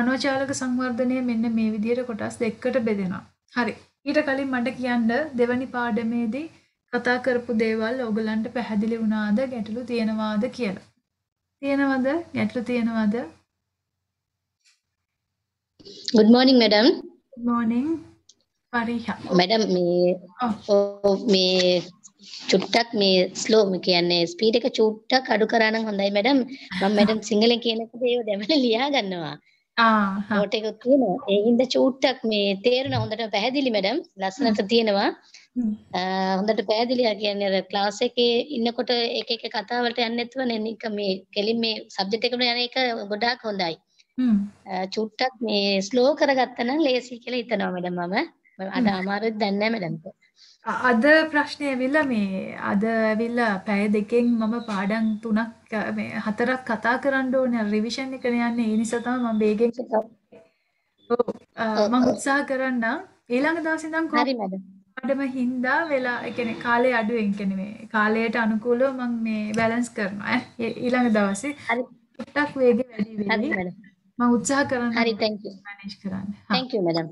අනෝචාලක සංවර්ධනය මෙන්න මේ විදිහට කොටස් දෙකකට බෙදෙනවා. හරි. ඊට කලින් මට කියන්න දෙවනි පාඩමේදී කතා කරපු දේවල් ඔයගලන්ට පැහැදිලි වුණාද ගැටලු තියෙනවාද කියලා. තියෙනවද? ගැටලු තියෙනවද? good morning madam good morning පරිහා මැඩම් මේ මේ චුට්ටක් මේ ස්ලෝ ම කියන්නේ ස්පීඩ් එක චුට්ටක් අඩු කරා නම් හොඳයි මැඩම් මම මැඩම් සිංහලෙන් කියන එකද ඒව දැමලා ලියා ගන්නවා නෝට් එකක් තියෙනවා. ඒ හින්දා චූට්ටක් මේ තේරෙන හොඳට පැහැදිලි මැඩම්. ලස්සනට තියෙනවා. හොඳට පැහැදිලියා කියන්නේ අර ක්ලාස් එකේ ඉන්නකොට එක එක කතා වලට යන්නේ නැතුව නේනික මේ කෙලින් මේ සබ්ජෙක්ට් එකකට යන එක ගොඩාක් හොඳයි. චුට්ටක් මේ ස්ලෝ කරගත්ත නම් ලේසි කියලා හිතනවා මැඩම් මම. අද අමාරුද දන්නේ නැහැ මැඩම්ට. අද ප්‍රශ්නය ඇවිල්ලා මේ අද ඇවිල්ලා පැය දෙකෙන් මම පාඩම් තුනක් මේ හතරක් කතා කරන්න ඕනේ රිවිෂන් එකට යන්නේ ඒ නිසා තමයි මම වේගෙන් ඔව් මම උත්සාහ කරන්නම් ඊළඟ දවසේ ඉඳන් හරි මැඩම් පාඩම හින්දා වෙලා ඒ කියන්නේ කාලය අඩුවෙන් කියන්නේ මේ කාලයට අනුකූලව මම මේ බැලන්ස් කරනවා ඈ ඊළඟ දවසේ හරි ටිකක් වේගෙ වැඩි වෙයි මම උත්සාහ කරනවා හරි thank you මැනේජ් කරන්න thank you මැඩම්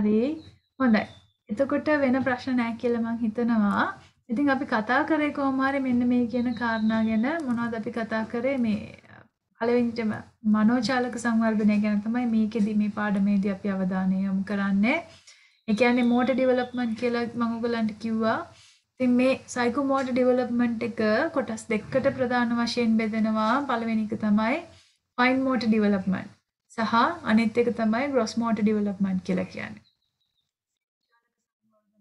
හරි හොඳයි එතකොට වෙන ප්‍රශ්න නෑ කියලා මං හිතනවා. ඉතින් අපි කතා කරේ කොහොමාරි මෙන්න මේ කියන කාරණා ගැන මොනවද අපි කතා කරේ මේ පළවෙනිටම මනෝචාලක සංවර්ධනය ගැන තමයි මේකෙදි මේ පාඩමේදී අපි අවධානය යොමු කරන්නේ. ඒ කියන්නේ motor development කියලා මම ඔයගලන්ට කිව්වා. ඉතින් මේ psychomotor development එක කොටස් දෙකකට ප්‍රධාන වශයෙන් බෙදෙනවා. පළවෙනි එක තමයි fine motor development සහ අනිත් එක තමයි gross motor development කියලා කියන්නේ.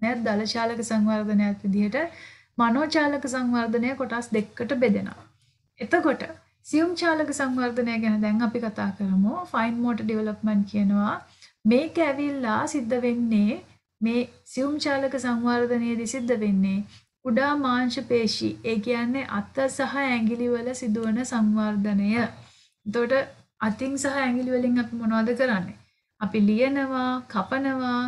සංවර්ධනයත් දල චාලක සංවර්ධනයත් විදිහට මනෝචාලක සංවර්ධනය කොටස් දෙකකට බෙදෙනවා. එතකොට සියුම් චාලක සංවර්ධනය ගැන දැන් අපි කතා කරමු. ෆයින් මෝටර් ඩෙවලොප්මන්ට් කියනවා මේක ඇවිල්ලා සිද්ධ වෙන්නේ මේ සියුම් චාලක සංවර්ධනයේදී සිද්ධ වෙන්නේ උඩා මාංශ පේශි. ඒ කියන්නේ අත සහ ඇඟිලි වල සිදුවන සංවර්ධනය. එතකොට අතින් සහ ඇඟිලි වලින් අපි මොනවද කරන්නේ? අපි ලියනවා, කපනවා,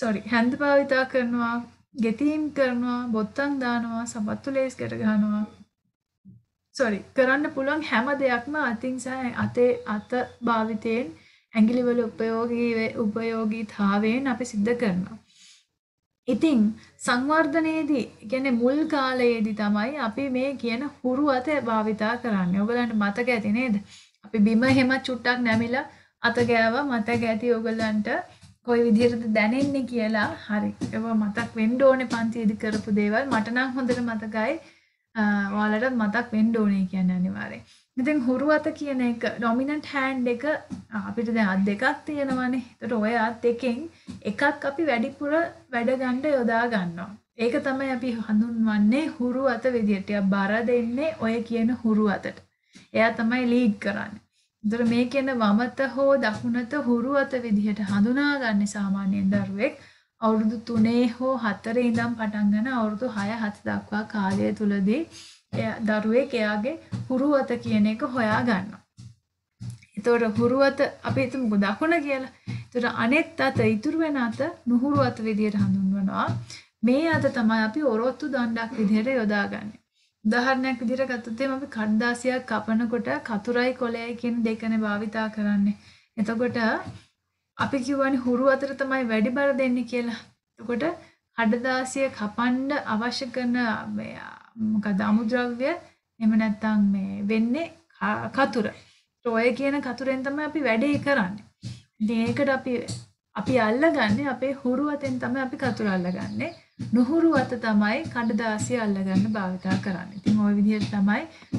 සොරි හැන්ද භාවිතා කරනවා ගෙතීම් කරනවා බොත්තම් දානවා සපත්තු ලේස් කර ගන්නවා සොරි කරන්න පුළුවන් හැම දෙයක්ම අතින් සහ අතේ අත භාවිතයෙන් ඇඟිලිවල උපයෝගී උපයෝගීතාවයෙන් අපි සිද්ධ කරනවා ඉතින් සංවර්ධනයේදී කියන්නේ මුල් කාලයේදී තමයි අපි මේ කියන හුරු අත භාවිතා කරන්නේ. ඔයගලන්ට මතක ඇති නේද? අපි බිම හැම චුට්ටක් නැමිලා අත ගෑවා මතක ඇති ඔයගලන්ට කොයි විදිහටද දැනෙන්නේ කියලා හරි ඒවා මතක් වෙන්න ඕනේ පන්තියේදී කරපු දේවල් මට නම් හොඳට මතකයි ඔයාලට මතක් වෙන්න ඕනේ කියන්නේ අනිවාර්යෙන්. ඉතින් හුරු අත කියන එක ඩොමිනන්ට් හෑන්ඩ් එක අපිට දැන් අත් දෙකක් තියෙනවානේ. එතකොට ওই අත් දෙකෙන් එකක් අපි වැඩිපුර වැඩ ගන්න යොදා ගන්නවා. ඒක තමයි අපි හඳුන්වන්නේ හුරු අත විදියට. බර දෙන්නේ ඔය කියන හුරු අතට. එයා තමයි ලීඩ් කරන්නේ. දර මේ කියන වමත හෝ දකුණත හුරු අත විදිහට හඳුනාගන්න සාමාන්‍යයෙන් දරුවෙක් අවුරුදු තුනේ හෝ හතරේ ඉඳම් පටන්ගන අවුරුදු හය හත දක්වා කාලය තුළදී දරුවෙක් එයාගේ හුරු අත කියන එක හොයා ගන්න. එතවට හුරු අත අපි එතුමකු දකුණ කියලා තුර අනෙත් අත ඉතුරුවෙන අත නුහුරු අත විදියට හඳුන්වනවා මේ අත තමයි අපි ඔරොත්තු දණ්ඩක් විදිහයට යොදාගන්නේ. උදාහරණයක් විදිහට ගත්තොත් එහෙනම් අපි කඩදාසියක් කපනකොට කතුරයි කොළයයි කියන දෙකනේ භාවිතා කරන්නේ. එතකොට අපි කියවනේ හුරු අතර තමයි වැඩි බර දෙන්නේ කියලා. එතකොට කඩදාසිය කපන්න අවශ්‍ය කරන මේ මොකද අමුද්‍රව්‍ය එහෙම නැත්නම් මේ වෙන්නේ කතුර. ඔය කියන කතුරෙන් තමයි අපි වැඩේ කරන්නේ. ඉතින් ඒකට අපි අපි අල්ලගන්නේ අපේ හුරු අතෙන් තමයි අපි කතුර අල්ලගන්නේ. නුහුරු අත තමයි කඩදාසිය අල්ලගන්න භාවිතා කරන්නේ. ඉතින් ওই විදිහට තමයි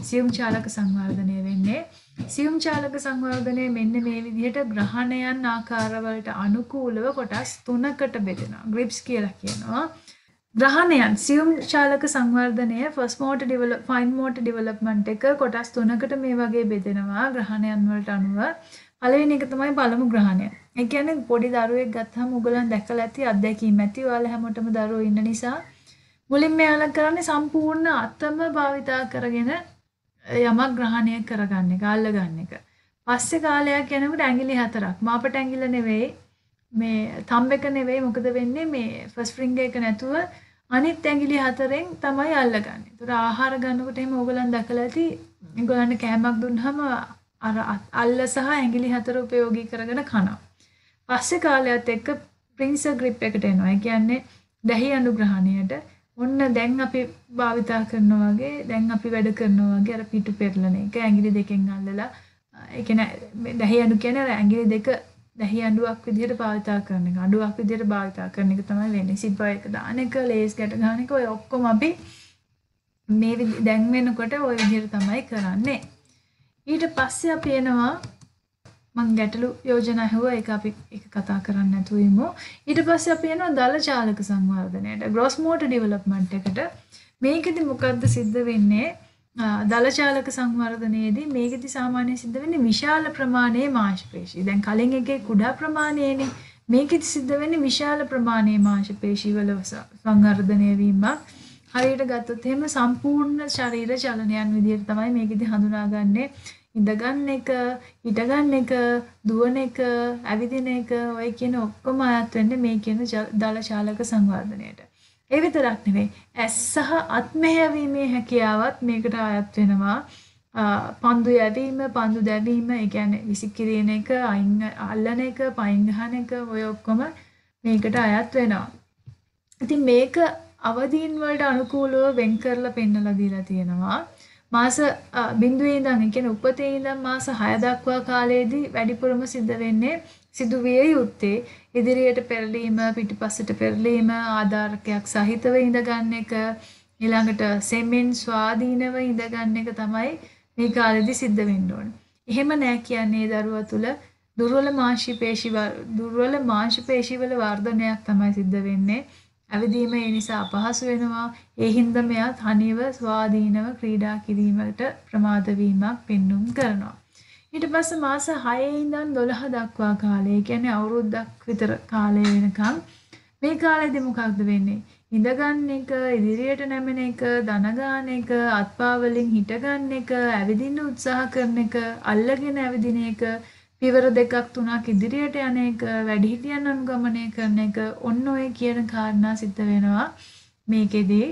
සියුම් චාලක සංවර්ධනය වෙන්නේ. සියුම් චාලක සංවර්ධනය මෙන්න මේ විදිහට ග්‍රහණයන් ආකාරවලට අනුකූලව කොටස් තුනකට බෙදෙනවා. ග්‍රිප්ස් කියලා කියනවා. ග්‍රහණයන් සියුම් චාලක සංවර්ධනය ෆස් මෝට ෆයින් මෝට ඩිවලප්මන්ට් එක කොටස් තුනකට මේ වගේ බෙදෙනවා ග්‍රහණයන් වලට අනුව පළවෙනි එක තමයි පළමු ග්‍රහණය ඒ කියන්නේ පොඩි දරුවෙක් ගත්තාම උගලන් දැකලා ඇති අත්දැකීම් ඇති. ඔයාලා හැමෝටම දරුවෝ ඉන්න නිසා මුලින්ම යාලා කරන්නේ සම්පූර්ණ අතම භාවිතා කරගෙන යමක් ග්‍රහණය කරගන්න එක, අල්ලගන්න එක. පස්සේ කාලයක් යනකොට ඇඟිලි හතරක්. මාපට ඇඟිල්ල නෙවෙයි මේ තම් එක නෙවෙයි මොකද වෙන්නේ මේ ෆස්ට් රින්ග් එක නැතුව අනිත් ඇඟිලි හතරෙන් තමයි අල්ලගන්නේ. ඒතර ආහාර ගන්නකොට එහෙම ඕගලන් දැකලා ඇති. ඒගොල්ලන්ට කෑමක් දුන්නාම අර අල්ල සහ ඇඟිලි හතර උපයෝගී කරගෙන කනවා. පස්සේ කාලයත් එක්ක ප්‍රින්සර් ග්‍රිප් එකට එනවා. ඒ කියන්නේ දැහි අනුග්‍රහණයට ඔන්න දැන් අපි භාවිතා කරනවා වගේ දැන් අපි වැඩ කරනවා වගේ අර පිටු පෙරලන එක ඇඟිලි දෙකෙන් අල්ලලා ඒ කියන්නේ දැහි අඬු කියන්නේ අර ඇඟිලි දෙක දැහි අඬුවක් විදිහට භාවිතා කරන එක. අඬුවක් විදිහට භාවිතා කරන එක තමයි වෙන්නේ. සිබ්බ එක දාන එක, ලේස් ගැට ගන්න එක ඔය ඔක්කොම අපි මේ දැන් වෙනකොට ওই විදිහට තමයි කරන්නේ. ඊට පස්සේ අපි එනවා මං ගැටලු යෝජනා ඇහුවා ඒක අපි ඒක කතා කරන්න නැතුව ඉමු. ඊට පස්සේ අපි යනවා දල චාලක සංවර්ධනයට. ග්‍රොස් මෝටර් ඩෙවලොප්මන්ට් එකට. මේකෙදි මොකද්ද සිද්ධ වෙන්නේ? දලචාලක සංවර්ධනයේදී මේකෙදි සාමාන්‍ය සිද්ධ වෙන්නේ විශාල ප්‍රමාණයේ මාංශපේශී. දැන් කලින් එකේ කුඩා ප්‍රමාණයේනේ මේකෙදි සිද්ධ වෙන්නේ විශාල ප්‍රමාණයේ මාංශපේශී වල සංවර්ධනය වීමක්. හරියට ගත්තොත් එහෙම සම්පූර්ණ ශරීර චලනයන් විදිහට තමයි මේකෙදි හඳුනාගන්නේ. ඉඳගන්න එක, හිටගන්න එක, දුවන එක, ඇවිදින එක ඔය කියන ඔක්කොම අයත් වෙන්නේ මේ කියන දල චාලක සංවර්ධනයට. ඒ විතරක් නෙවෙයි. ඇස් සහ අත් මෙහෙයවීමේ හැකියාවත් මේකට අයත් වෙනවා. පන්දු යැවීම, පන්දු දැවීම, ඒ කියන්නේ විසිකිරීම එක, අයින් අල්ලන එක, පයින් ගහන එක ඔය ඔක්කොම මේකට අයත් වෙනවා. ඉතින් මේක අවදීන් වලට අනුකූලව වෙන් කරලා පෙන්නලා දීලා තියෙනවා. මාස බිඳුවේ ඉඳන් ඒ කියන්නේ උපතේ ඉඳන් මාස 6 දක්වා කාලයේදී වැඩිපුරම සිද්ධ වෙන්නේ සිදුවිය යුත්තේ ඉදිරියට පෙරලීම පිටිපස්සට පෙරලීම ආධාරකයක් සහිතව ඉඳගන්න එක ඊළඟට සෙමෙන් ස්වාධීනව ඉඳගන්න එක තමයි මේ කාලෙදී සිද්ධ වෙන්න ඕන. එහෙම නෑ කියන්නේ දරුවා තුල දුර්වල මාංශපේශි දුර්වල මාංශපේශි වල වර්ධනයක් තමයි සිද්ධ වෙන්නේ. ඇවිදීම ඒ නිසා අපහසු වෙනවා. ඒ හින්දා මෙයා තනිව ස්වාධීනව ක්‍රීඩා කිරීමට ප්‍රමාද වීමක් පෙන්눔 කරනවා. ඊට පස්සේ මාස 6 ඉඳන් 12 දක්වා කාලය, කියන්නේ අවුරුද්දක් විතර කාලය වෙනකම් මේ කාලෙදි මොකක්ද වෙන්නේ? ඉඳගන්න එක, ඉදිරියට නැමෙන එක, දනගාන එක, අත්පා වලින් හිටගන්න එක, ඇවිදින්න උත්සාහ කරන එක, අල්ලගෙන ඇවිදින එක පියවර දෙකක් තුනක් ඉදිරියට යන එක වැඩිහිටියන් අනුගමනය කරන එක ඔන්න ඔය කියන කාරණා සිද්ධ වෙනවා මේකෙදී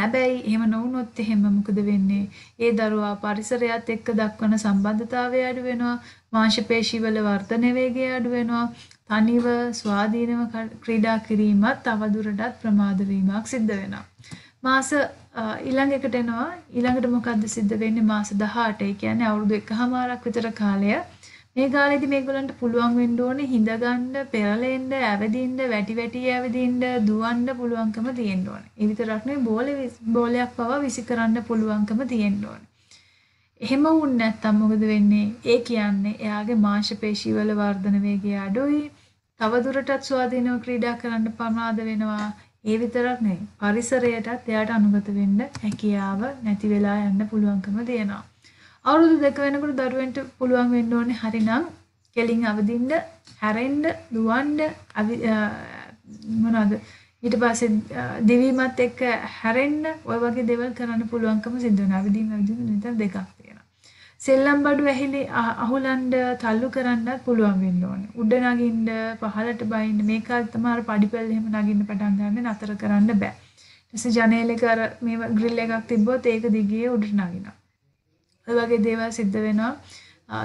හැබැයි එහෙම නොවුනොත් එහෙම මොකද වෙන්නේ? ඒ දරුවා පරිසරයත් එක්ක දක්වන සම්බන්ධතාවය අඩු වෙනවා, මාංශ පේශීවල වර්ධන වේගය අඩු වෙනවා, තනිව ස්වාධීනව ක්‍රීඩා කිරීමත් තවදුරටත් ප්‍රමාද වීමක් සිද්ධ වෙනවා. මාස ඊළඟ එකට එනවා ඊළඟට මොකද්ද සිද්ධ වෙන්නේ මාස 18. ඒ කියන්නේ අවුරුදු එකහමාරක් විතර කාලය. මේ කාලෙදි මේගොල්ලන්ට පුළුවන් වෙන්න ඕනේ හිඳගන්න, පෙරලෙන්න, ඇවිදින්න, වැටි වැටි ඇවිදින්න, දුවන්න පුළුවන්කම තියෙන්න ඕනේ. ඒ විතරක් නෙවෙයි බෝලේ බෝලයක් පවා විසි කරන්න පුළුවන්කම තියෙන්න ඕනේ. එහෙම වුණ නැත්තම් මොකද වෙන්නේ? ඒ කියන්නේ එයාගේ මාංශ පේශී වල වර්ධන වේගය අඩුයි. තව දුරටත් ස්වාධීනව ක්‍රීඩා කරන්න ප්‍රමාද වෙනවා. ඒ විතරක් නෙවෙයි පරිසරයටත් එයාට අනුගත වෙන්න හැකියාව නැති වෙලා යන්න පුළුවන්කම දෙනවා. අවුරුදු දෙක වෙනකොට දරුවන්ට පුළුවන් වෙන්න ඕනේ හරිනම් කෙලින් අවදින්න, හැරෙන්න, දුවන්න මොනවද ඊට පස්සේ දිවීමත් එක්ක හැරෙන්න ওই වගේ දේවල් කරන්න පුළුවන්කම සිද්ධ වෙනවා. අවදීම අවදීම නිතර දෙකක් තියෙනවා. සෙල්ලම් බඩු ඇහිලි අහුලන්න තල්ලු කරන්නත් පුළුවන් වෙන්න ඕනේ. උඩ නගින්න, පහළට බයින්න මේකත් තමයි අර පඩිපෙළ එහෙම නගින්න පටන් ගන්න නතර කරන්න බෑ. ඊටසේ ජනේලෙක අර මේ ග්‍රිල් එකක් තිබ්බොත් ඒක දිගේ උඩට නගිනවා. ඔය වගේ දේවල් සිද්ධ වෙනවා.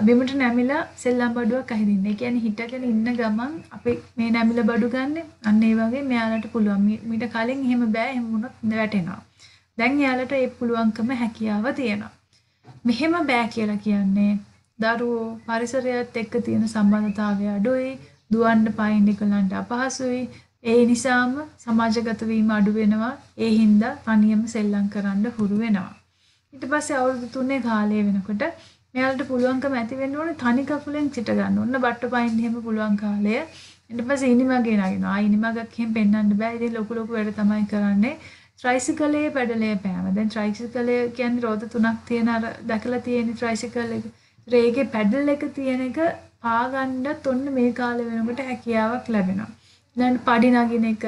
බිමට නැමිලා සෙල්ලම් බඩුවක් අහිදින්න. ඒ කියන්නේ හිටගෙන ඉන්න ගමන් අපි මේ නැමිලා බඩු ගන්න. අන්න ඒ වගේ මෙයාලට පුළුවන්. මීට කලින් එහෙම බෑ. එහෙම වුණොත් වැටෙනවා. දැන් එයාලට ඒ පුළුවන්කම හැකියාව තියෙනවා. මෙහෙම බෑ කියලා කියන්නේ දරුවෝ පරිසරයත් එක්ක තියෙන සම්බන්ධතාවය අඩුයි දුවන්න පයින් එකලන්ට අපහසුයි ඒ නිසාම සමාජගත වීම අඩු වෙනවා ඒ හින්දා තනියම සෙල්ලම් කරන්න හුරු වෙනවා ඊට පස්සේ අවුරුදු 3 කාලය වෙනකොට මෙයාලට පුළුවන්කම ඇති වෙන්න ඕනේ තනි කකුලෙන් චිට ගන්න ඕන බට්ට පයින් එහෙම පුළුවන් කාලය ඊට පස්සේ ඉනිමගේ නගිනවා ආ ඉනිමගක් එහෙම පෙන්වන්න බෑ ඉතින් ලොකු ලොකු වැඩ තමයි කරන්නේ ට්‍රයිසිකලයේ පැඩලේ පෑම. දැන් ට්‍රයිසිකලය කියන්නේ රෝද තුනක් තියෙන අර දැකලා තියෙන ට්‍රයිසිකල් එක. ඒකේ පැඩල් එක තියෙන එක පාගන්නත් ඔන්න මේ කාලේ වෙනකොට හැකියාවක් ලැබෙනවා. දැන් පඩි නගින එක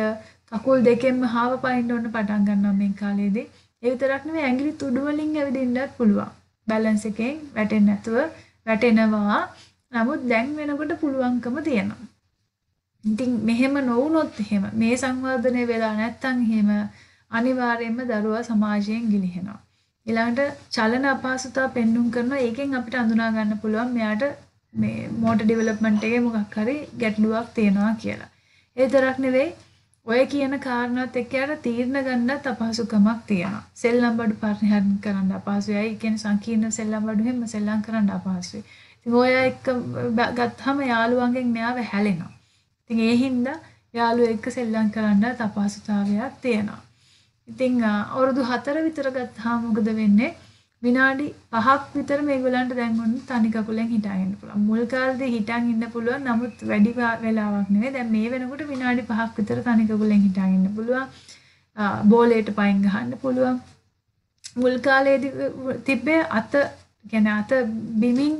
කකුල් දෙකෙන්ම හාව පයින්න ඔන්න පටන් ගන්නවා මේ කාලේදී. ඒ විතරක් නෙවෙයි ඇඟිලි තුඩු වලින් ඇවිදින්නත් පුළුවන්. බැලන්ස් එකෙන් වැටෙන්නේ නැතුව වැටෙනවා. නමුත් දැන් වෙනකොට පුළුවන්කම තියෙනවා. ඉතින් මෙහෙම නොවුනොත් එහෙම මේ සංවර්ධනය වෙලා නැත්තම් එහෙම අනිවාර්යයෙන්ම දරුවා සමාජයෙන් ගිලිහෙනවා. ඊළඟට චලන අපහසුතා පෙන්눔 කරනවා. ඒකෙන් අපිට අඳුනා ගන්න පුළුවන් මෙයාට මේ මෝටර් ඩෙවලොප්මන්ට් එකේ මොකක් හරි ගැටලුවක් තියෙනවා කියලා. ඒතරක් නෙවෙයි ඔය කියන කාරණාවත් එක්ක යාට තීරණ ගන්නත් අපහසුකමක් තියෙනවා. සෙල්ලම් බඩු පරිහරණය කරන්න අපහසුයි. ඒ කියන්නේ සංකීර්ණ සෙල්ලම් බඩු හැම සෙල්ලම් කරන්න අපහසුයි. ඉතින් ඔය එක ගත්තාම යාළුවන්ගෙන් මෙයාව හැලෙනවා. ඉතින් ඒ හින්දා යාළුවෙක් එක්ක සෙල්ලම් කරන්න අපහසුතාවයක් තියෙනවා. ඉතින් අවුරුදු 4 විතර ගත්තාම මොකද වෙන්නේ? විනාඩි 5ක් විතර මේගොල්ලන්ට දැන් ඔන්න තනි කකුලෙන් හිටාගෙන ඉන්න පුළුවන්. මුල් කාලේදී හිටන් ඉන්න පුළුවන්. නමුත් වැඩි වෙලාවක් නෙවෙයි. දැන් මේ වෙනකොට විනාඩි 5ක් විතර තනි කකුලෙන් හිටාගෙන ඉන්න පුළුවන්. බෝලයට පයින් ගහන්න පුළුවන්. මුල් කාලේදී තිබ්බේ අත කියන්නේ අත බිමින්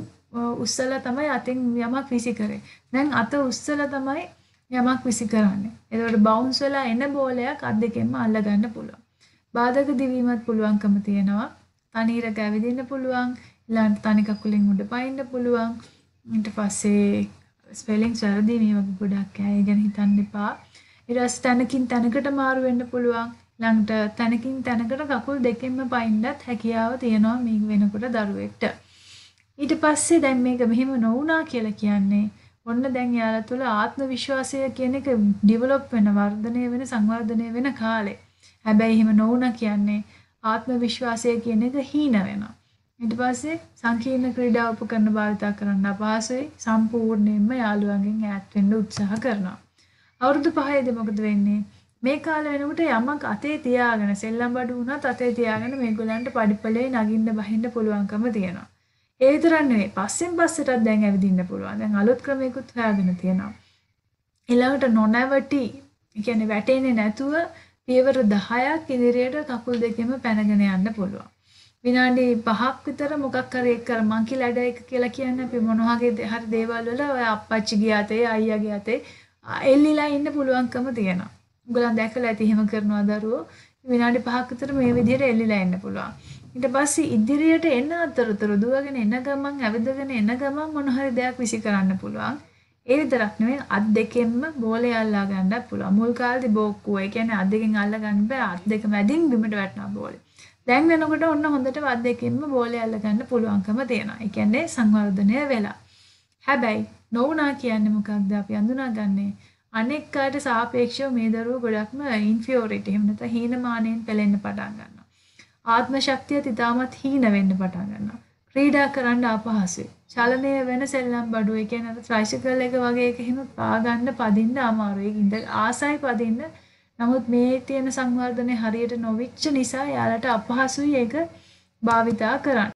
උස්සලා තමයි අතින් යමක් විසි කරේ. දැන් අත උස්සලා තමයි යමක් විසිකරන්නේ. එතකොට බවුන්ස් වෙලා එන බෝලයක් අත් දෙකෙන්ම අල්ලගන්න පුළුවන්. බාධක දිවීමත් පුළුවන්කම තියෙනවා. තනීර ගැවිදින්න පුළුවන්. ඊළඟට තනි කකුලෙන් උඩ පයින්න පුළුවන්. ඊට පස්සේ ස්පෙලින්ග්ස් වැරදි මේ වගේ ගොඩක් අය ගැන හිතන්න එපා. ඊට පස්සේ තනකින් තනකට මාරු වෙන්න පුළුවන්. ළඟට තනකින් තනකට කකුල් දෙකෙන්ම පයින්නත් හැකියාව තියෙනවා මේ වෙනකොට දරුවෙක්ට. ඊට පස්සේ දැන් මේක මෙහෙම නොවුනා කියලා කියන්නේ ඔන්න දැන් යාලා තුළ ආත්ම විශ්වාසය කියන එක ඩිවලොප් වෙන වර්ධනය වෙන සංවර්ධනය වෙන කාලේ. හැබැයි එහෙම නොවුණා කියන්නේ ආත්ම විශ්වාසය කියන එක හීන වෙනවා. ඊට පස්සේ සංකීර්ණ ක්‍රීඩා උපකරණ භාවිතා කරන්න අපහසුයි. සම්පූර්ණයෙන්ම යාළුවන්ගෙන් ඈත් වෙන්න උත්සාහ කරනවා. අවුරුදු 5ේදී මොකද වෙන්නේ? මේ කාලේ වෙනකොට යමක් අතේ තියාගෙන සෙල්ලම් බඩු වුණත් අතේ තියාගෙන මේගොල්ලන්ට පඩිපලේ නගින්න බහින්න පුළුවන්කම තියෙනවා. ඒ විතරක් නෙවෙයි පස්සෙන් පස්සටත් දැන් ඇවිදින්න පුළුවන්. දැන් අලුත් ක්‍රමයකට හොයාගෙන තියෙනවා. ඊළඟට නොනැවටි, කියන්නේ වැටෙන්නේ නැතුව පියවර 10ක් ඉදිරියට කකුල් දෙකෙම පැනගෙන යන්න පුළුවන්. විනාඩි 5ක් විතර මොකක් හරි එක කර මංකි ලඩ එක කියලා කියන්නේ අපි මොන වගේ හරි දේවල් වල ඔය අප්පච්චිගේ අතේ අයියාගේ අතේ එල්ලිලා ඉන්න පුළුවන්කම තියෙනවා. උගලන් දැකලා ඇති එහෙම කරනවා දරුවෝ විනාඩි 5ක් විතර මේ විදිහට එල්ලිලා ඉන්න පුළුවන්. ඊට පස්සේ ඉදිරියට එන අතරතුර දුවගෙන එන ගමන් ඇවිදගෙන එන ගමන් මොන හරි දෙයක් විසි කරන්න පුළුවන්. ඒ විතරක් නෙවෙයි අත් දෙකෙන්ම බෝලේ අල්ලා ගන්නත් පුළුවන්. මුල් කාලේදී බෝක්කුව. ඒ කියන්නේ අත් දෙකෙන් අල්ලා ගන්න බෑ. අත් දෙක මැදින් බිමට වැටෙනවා බෝලේ. දැන් වෙනකොට ඔන්න හොඳට අත් දෙකෙන්ම බෝලේ අල්ලා ගන්න පුළුවන්කම තියෙනවා. ඒ කියන්නේ සංවර්ධනය වෙලා. හැබැයි නොවුනා කියන්නේ මොකක්ද අපි අඳුනාගන්නේ? අනෙක් කාට සාපේක්ෂව මේ දරුවෝ ගොඩක්ම ඉන්ෆියොරිටි. එහෙම නැත්නම් හීනමානයෙන් පෙළෙන්න පටන් ගන්නවා. ආත්ම ශක්තියත් ඉතාමත් හීන වෙන්න පටන් ගන්නවා. ක්‍රීඩා කරන්න අපහසුයි. චලනය වෙන සෙල්ලම් බඩුව ඒ කියන්නේ අර ට්‍රයිසයිකල් එක වගේ එකකින් පාගන්න පදින්න අමාරුයි. ඉඳ ආසයි පදින්න. නමුත් මේ තියෙන සංවර්ධනය හරියට නොවිච්ච නිසා යාලට අපහසුයි ඒක භාවිතා කරන්න.